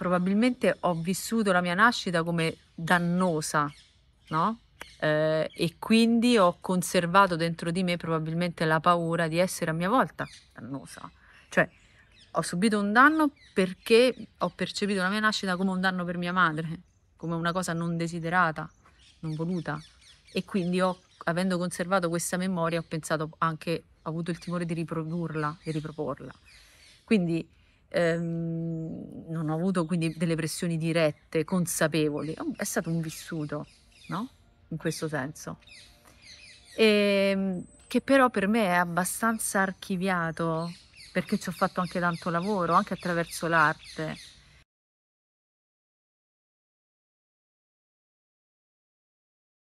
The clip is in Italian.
probabilmente ho vissuto la mia nascita come dannosa, no? Eh, e quindi ho conservato dentro di me probabilmente la paura di essere a mia volta dannosa. Cioè, ho subito un danno perché ho percepito la mia nascita come un danno per mia madre, come una cosa non desiderata, non voluta. E quindi ho, avendo conservato questa memoria, ho pensato anche, ho avuto il timore di riprodurla e riproporla. Quindi ehm, non avuto quindi delle pressioni dirette, consapevoli, è stato un vissuto, no? In questo senso. E, ehm, che però per me è abbastanza archiviato, perché ci ho fatto anche tanto lavoro, anche attraverso l'arte.